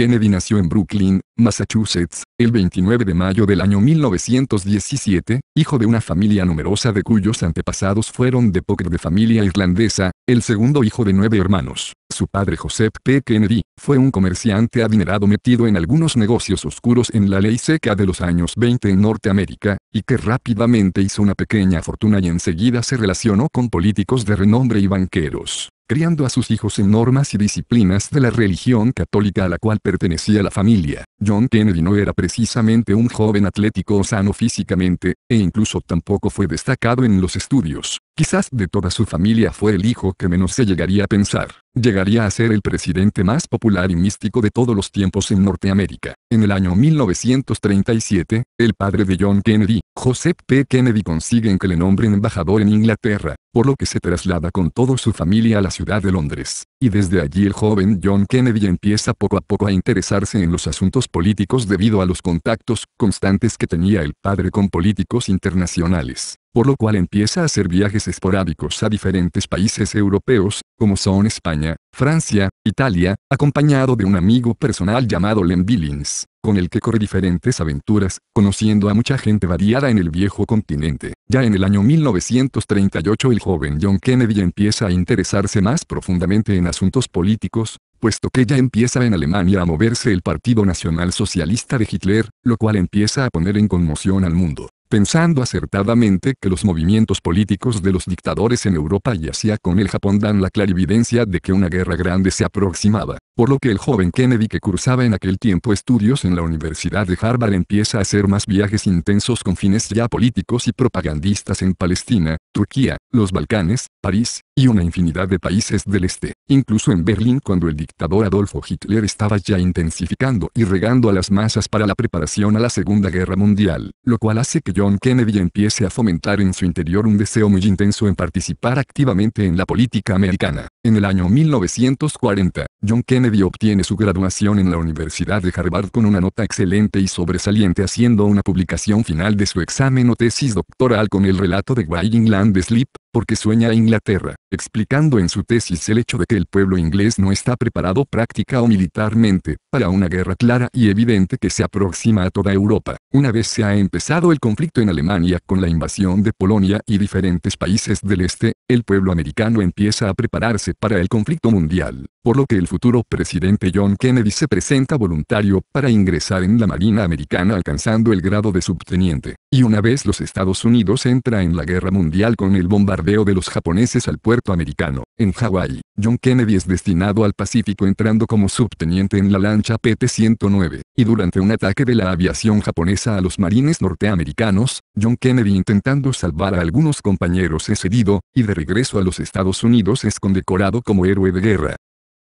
Kennedy nació en Brooklyn, Massachusetts, el 29 de mayo del año 1917, hijo de una familia numerosa de cuyos antepasados fueron de póker de familia irlandesa, el segundo hijo de nueve hermanos. Su padre Joseph P. Kennedy fue un comerciante adinerado metido en algunos negocios oscuros en la ley seca de los años 20 en Norteamérica, y que rápidamente hizo una pequeña fortuna y enseguida se relacionó con políticos de renombre y banqueros criando a sus hijos en normas y disciplinas de la religión católica a la cual pertenecía la familia. John Kennedy no era precisamente un joven atlético o sano físicamente, e incluso tampoco fue destacado en los estudios. Quizás de toda su familia fue el hijo que menos se llegaría a pensar. Llegaría a ser el presidente más popular y místico de todos los tiempos en Norteamérica. En el año 1937, el padre de John Kennedy, Joseph P. Kennedy consiguen que le nombren embajador en Inglaterra, por lo que se traslada con toda su familia a la ciudad de Londres. Y desde allí el joven John Kennedy empieza poco a poco a interesarse en los asuntos políticos debido a los contactos constantes que tenía el padre con políticos internacionales, por lo cual empieza a hacer viajes esporádicos a diferentes países europeos, como son España, Francia, Italia, acompañado de un amigo personal llamado Len Billings, con el que corre diferentes aventuras, conociendo a mucha gente variada en el viejo continente. Ya en el año 1938 el joven John Kennedy empieza a interesarse más profundamente en asuntos políticos, puesto que ya empieza en Alemania a moverse el Partido Nacional Socialista de Hitler, lo cual empieza a poner en conmoción al mundo pensando acertadamente que los movimientos políticos de los dictadores en Europa y Asia con el Japón dan la clarividencia de que una guerra grande se aproximaba, por lo que el joven Kennedy que cursaba en aquel tiempo estudios en la Universidad de Harvard empieza a hacer más viajes intensos con fines ya políticos y propagandistas en Palestina, Turquía, los Balcanes, París, y una infinidad de países del este, incluso en Berlín cuando el dictador Adolfo Hitler estaba ya intensificando y regando a las masas para la preparación a la Segunda Guerra Mundial, lo cual hace que John Kennedy empiece a fomentar en su interior un deseo muy intenso en participar activamente en la política americana. En el año 1940, John Kennedy obtiene su graduación en la Universidad de Harvard con una nota excelente y sobresaliente haciendo una publicación final de su examen o tesis doctoral con el relato de Wayne Andeslip, Sleep, porque sueña a Inglaterra explicando en su tesis el hecho de que el pueblo inglés no está preparado práctica o militarmente, para una guerra clara y evidente que se aproxima a toda Europa. Una vez se ha empezado el conflicto en Alemania con la invasión de Polonia y diferentes países del este, el pueblo americano empieza a prepararse para el conflicto mundial, por lo que el futuro presidente John Kennedy se presenta voluntario para ingresar en la Marina americana alcanzando el grado de subteniente. Y una vez los Estados Unidos entra en la guerra mundial con el bombardeo de los japoneses al puerto americano, en Hawái. John Kennedy es destinado al Pacífico entrando como subteniente en la lancha PT-109, y durante un ataque de la aviación japonesa a los marines norteamericanos, John Kennedy intentando salvar a algunos compañeros es herido, y de regreso a los Estados Unidos es condecorado como héroe de guerra.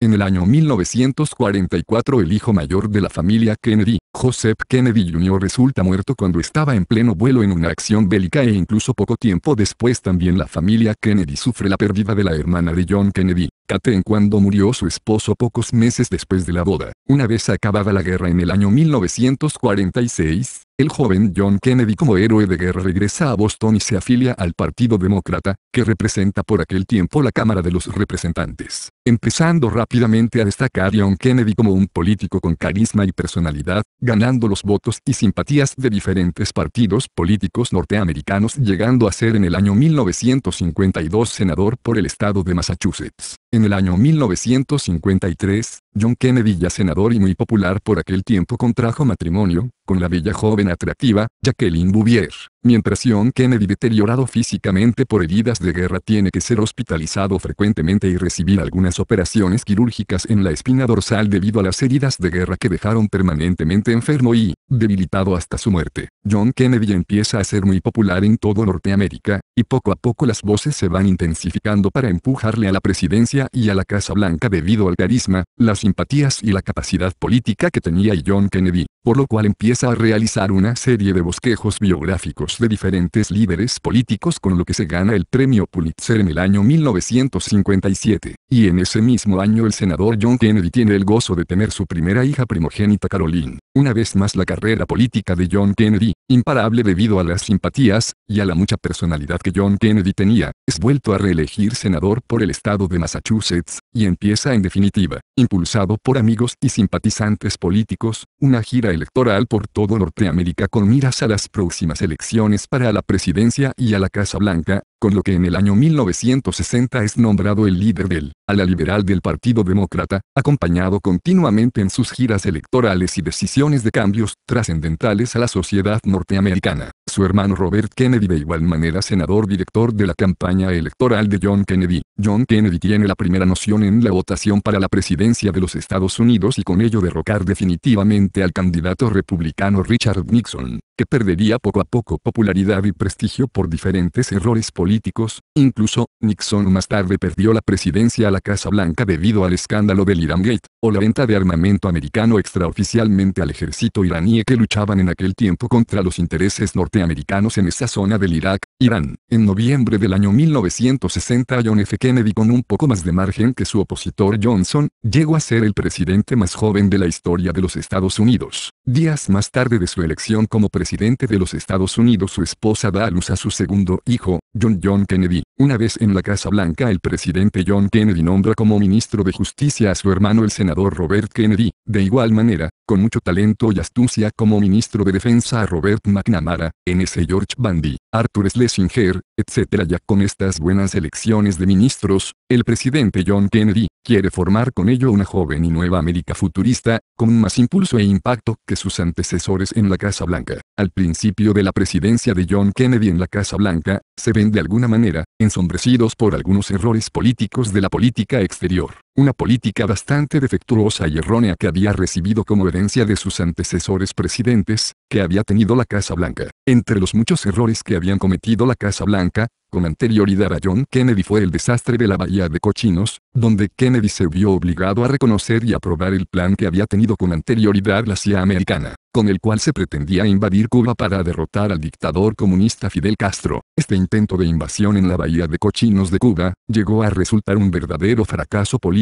En el año 1944 el hijo mayor de la familia Kennedy, Joseph Kennedy Jr. resulta muerto cuando estaba en pleno vuelo en una acción bélica e incluso poco tiempo después también la familia Kennedy sufre la pérdida de la hermana de John Kennedy, en cuando murió su esposo pocos meses después de la boda. Una vez acabada la guerra en el año 1946, el joven John Kennedy como héroe de guerra regresa a Boston y se afilia al Partido Demócrata, que representa por aquel tiempo la Cámara de los Representantes. Empezando rápidamente a destacar John Kennedy como un político con carisma y personalidad, ganando los votos y simpatías de diferentes partidos políticos norteamericanos llegando a ser en el año 1952 senador por el estado de Massachusetts. En el año 1953, John Kennedy ya senador y muy popular por aquel tiempo contrajo matrimonio, con la bella joven atractiva, Jacqueline Bouvier. Mientras John Kennedy deteriorado físicamente por heridas de guerra tiene que ser hospitalizado frecuentemente y recibir algunas operaciones quirúrgicas en la espina dorsal debido a las heridas de guerra que dejaron permanentemente enfermo y, debilitado hasta su muerte. John Kennedy empieza a ser muy popular en todo Norteamérica, y poco a poco las voces se van intensificando para empujarle a la presidencia y a la Casa Blanca debido al carisma, las simpatías y la capacidad política que tenía John Kennedy por lo cual empieza a realizar una serie de bosquejos biográficos de diferentes líderes políticos con lo que se gana el premio Pulitzer en el año 1957, y en ese mismo año el senador John Kennedy tiene el gozo de tener su primera hija primogénita Caroline. Una vez más la carrera política de John Kennedy, imparable debido a las simpatías, y a la mucha personalidad que John Kennedy tenía, es vuelto a reelegir senador por el estado de Massachusetts, y empieza en definitiva, impulsado por amigos y simpatizantes políticos, una gira electoral por todo Norteamérica con miras a las próximas elecciones para la presidencia y a la Casa Blanca, con lo que en el año 1960 es nombrado el líder del ala liberal del Partido Demócrata, acompañado continuamente en sus giras electorales y decisiones de cambios trascendentales a la sociedad norteamericana. Su hermano Robert Kennedy de igual manera senador director de la campaña electoral de John Kennedy. John Kennedy tiene la primera noción en la votación para la presidencia de los Estados Unidos y con ello derrocar definitivamente al candidato republicano Richard Nixon que perdería poco a poco popularidad y prestigio por diferentes errores políticos, incluso, Nixon más tarde perdió la presidencia a la Casa Blanca debido al escándalo del Irangate, Gate, o la venta de armamento americano extraoficialmente al ejército iraní que luchaban en aquel tiempo contra los intereses norteamericanos en esa zona del Irak, Irán. En noviembre del año 1960 John F. Kennedy con un poco más de margen que su opositor Johnson, llegó a ser el presidente más joven de la historia de los Estados Unidos. Días más tarde de su elección como presidente de los Estados Unidos su esposa da a luz a su segundo hijo, John John Kennedy. Una vez en la Casa Blanca el presidente John Kennedy nombra como ministro de Justicia a su hermano el senador Robert Kennedy, de igual manera, con mucho talento y astucia como ministro de Defensa a Robert McNamara, N.C. George Bundy, Arthur Schlesinger, etc. Ya con estas buenas elecciones de ministros, el presidente John Kennedy, quiere formar con ello una joven y nueva América futurista, con más impulso e impacto que sus antecesores en la Casa Blanca. Al principio de la presidencia de John Kennedy en la Casa Blanca, se ven de alguna manera, en ensombrecidos por algunos errores políticos de la política exterior. Una política bastante defectuosa y errónea que había recibido como herencia de sus antecesores presidentes, que había tenido la Casa Blanca. Entre los muchos errores que habían cometido la Casa Blanca, con anterioridad a John Kennedy fue el desastre de la Bahía de Cochinos, donde Kennedy se vio obligado a reconocer y aprobar el plan que había tenido con anterioridad la CIA americana, con el cual se pretendía invadir Cuba para derrotar al dictador comunista Fidel Castro. Este intento de invasión en la Bahía de Cochinos de Cuba, llegó a resultar un verdadero fracaso político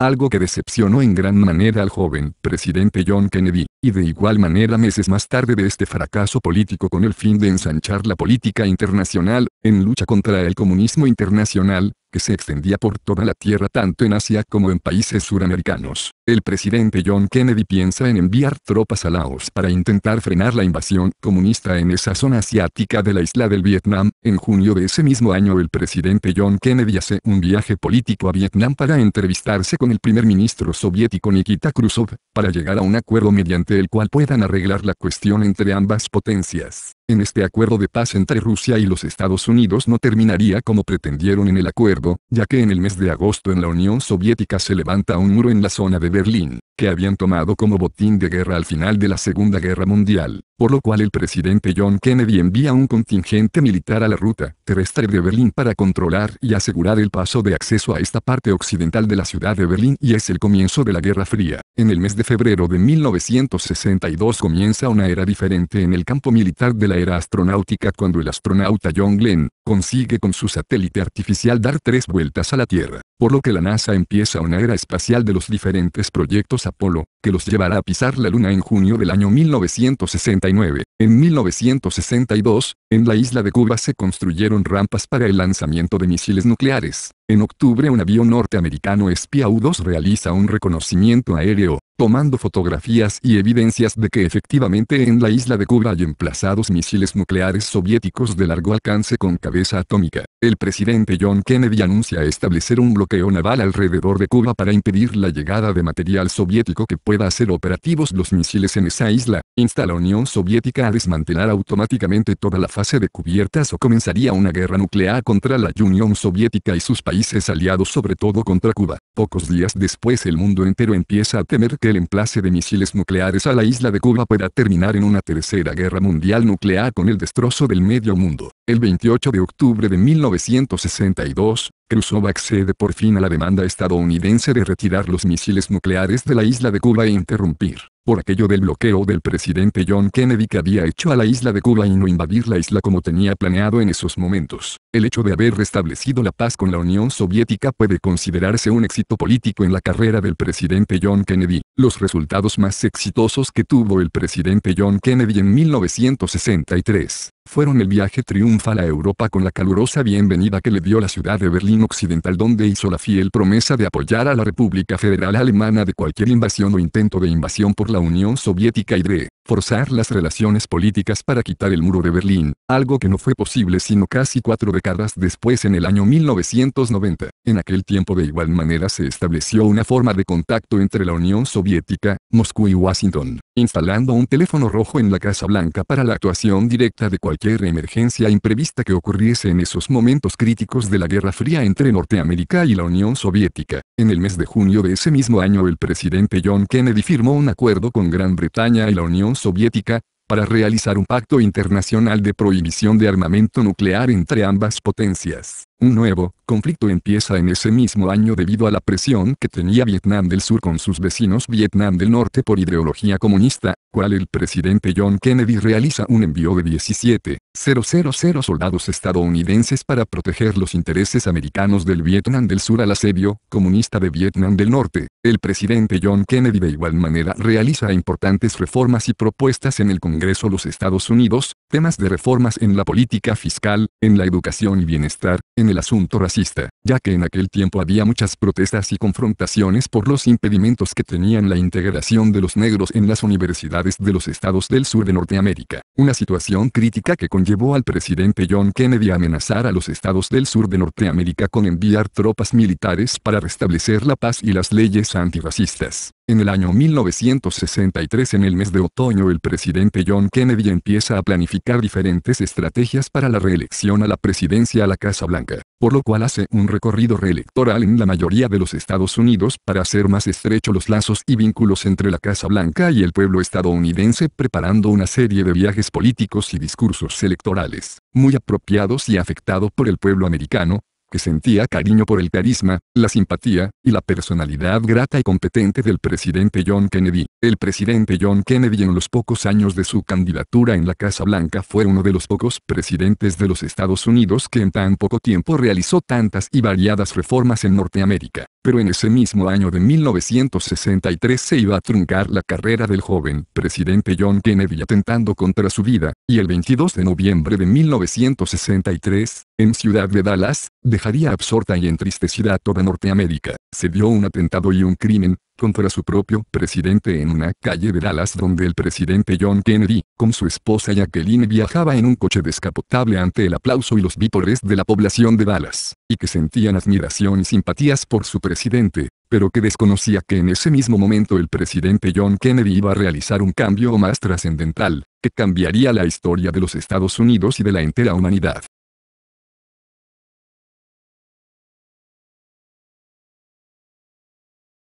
algo que decepcionó en gran manera al joven presidente John Kennedy, y de igual manera meses más tarde de este fracaso político con el fin de ensanchar la política internacional, en lucha contra el comunismo internacional, se extendía por toda la Tierra tanto en Asia como en países suramericanos. El presidente John Kennedy piensa en enviar tropas a Laos para intentar frenar la invasión comunista en esa zona asiática de la isla del Vietnam. En junio de ese mismo año el presidente John Kennedy hace un viaje político a Vietnam para entrevistarse con el primer ministro soviético Nikita Khrushchev, para llegar a un acuerdo mediante el cual puedan arreglar la cuestión entre ambas potencias. En este acuerdo de paz entre Rusia y los Estados Unidos no terminaría como pretendieron en el acuerdo ya que en el mes de agosto en la Unión Soviética se levanta un muro en la zona de Berlín, que habían tomado como botín de guerra al final de la Segunda Guerra Mundial, por lo cual el presidente John Kennedy envía un contingente militar a la ruta terrestre de Berlín para controlar y asegurar el paso de acceso a esta parte occidental de la ciudad de Berlín y es el comienzo de la Guerra Fría. En el mes de febrero de 1962 comienza una era diferente en el campo militar de la era astronáutica cuando el astronauta John Glenn consigue con su satélite artificial dar tres vueltas a la Tierra por lo que la NASA empieza una era espacial de los diferentes proyectos Apolo, que los llevará a pisar la Luna en junio del año 1969. En 1962, en la isla de Cuba se construyeron rampas para el lanzamiento de misiles nucleares. En octubre un avión norteamericano espía U-2 realiza un reconocimiento aéreo, tomando fotografías y evidencias de que efectivamente en la isla de Cuba hay emplazados misiles nucleares soviéticos de largo alcance con cabeza atómica. El presidente John Kennedy anuncia establecer un o naval alrededor de Cuba para impedir la llegada de material soviético que pueda hacer operativos los misiles en esa isla, insta la Unión Soviética a desmantelar automáticamente toda la fase de cubiertas o comenzaría una guerra nuclear contra la Unión Soviética y sus países aliados sobre todo contra Cuba. Pocos días después el mundo entero empieza a temer que el emplace de misiles nucleares a la isla de Cuba pueda terminar en una tercera guerra mundial nuclear con el destrozo del medio mundo. El 28 de octubre de 1962, Khrushchev accede por fin a la demanda estadounidense de retirar los misiles nucleares de la isla de Cuba e interrumpir, por aquello del bloqueo del presidente John Kennedy que había hecho a la isla de Cuba y no invadir la isla como tenía planeado en esos momentos. El hecho de haber restablecido la paz con la Unión Soviética puede considerarse un éxito político en la carrera del presidente John Kennedy. Los resultados más exitosos que tuvo el presidente John Kennedy en 1963 fueron el viaje triunfal a Europa con la calurosa bienvenida que le dio la ciudad de Berlín Occidental donde hizo la fiel promesa de apoyar a la República Federal Alemana de cualquier invasión o intento de invasión por la Unión Soviética y de forzar las relaciones políticas para quitar el muro de Berlín, algo que no fue posible sino casi cuatro décadas después en el año 1990. En aquel tiempo de igual manera se estableció una forma de contacto entre la Unión Soviética, Moscú y Washington, instalando un teléfono rojo en la Casa Blanca para la actuación directa de cualquier cualquier emergencia imprevista que ocurriese en esos momentos críticos de la Guerra Fría entre Norteamérica y la Unión Soviética. En el mes de junio de ese mismo año el presidente John Kennedy firmó un acuerdo con Gran Bretaña y la Unión Soviética, para realizar un pacto internacional de prohibición de armamento nuclear entre ambas potencias. Un nuevo conflicto empieza en ese mismo año debido a la presión que tenía Vietnam del Sur con sus vecinos Vietnam del Norte por ideología comunista, cual el presidente John Kennedy realiza un envío de 17,000 soldados estadounidenses para proteger los intereses americanos del Vietnam del Sur al asedio comunista de Vietnam del Norte. El presidente John Kennedy de igual manera realiza importantes reformas y propuestas en el Congreso los Estados Unidos, temas de reformas en la política fiscal, en la educación y bienestar, en el asunto racista, ya que en aquel tiempo había muchas protestas y confrontaciones por los impedimentos que tenían la integración de los negros en las universidades de los estados del sur de Norteamérica, una situación crítica que conllevó al presidente John Kennedy a amenazar a los estados del sur de Norteamérica con enviar tropas militares para restablecer la paz y las leyes antirracistas. En el año 1963 en el mes de otoño el presidente John Kennedy empieza a planificar diferentes estrategias para la reelección a la presidencia a la Casa Blanca, por lo cual hace un recorrido reelectoral en la mayoría de los Estados Unidos para hacer más estrechos los lazos y vínculos entre la Casa Blanca y el pueblo estadounidense preparando una serie de viajes políticos y discursos electorales, muy apropiados y afectados por el pueblo americano, sentía cariño por el carisma, la simpatía, y la personalidad grata y competente del presidente John Kennedy. El presidente John Kennedy en los pocos años de su candidatura en la Casa Blanca fue uno de los pocos presidentes de los Estados Unidos que en tan poco tiempo realizó tantas y variadas reformas en Norteamérica pero en ese mismo año de 1963 se iba a truncar la carrera del joven presidente John Kennedy atentando contra su vida, y el 22 de noviembre de 1963, en Ciudad de Dallas, dejaría absorta y entristecida a toda Norteamérica. Se dio un atentado y un crimen, contra su propio presidente en una calle de Dallas donde el presidente John Kennedy, con su esposa Jacqueline viajaba en un coche descapotable ante el aplauso y los vítores de la población de Dallas, y que sentían admiración y simpatías por su presidente, pero que desconocía que en ese mismo momento el presidente John Kennedy iba a realizar un cambio más trascendental, que cambiaría la historia de los Estados Unidos y de la entera humanidad.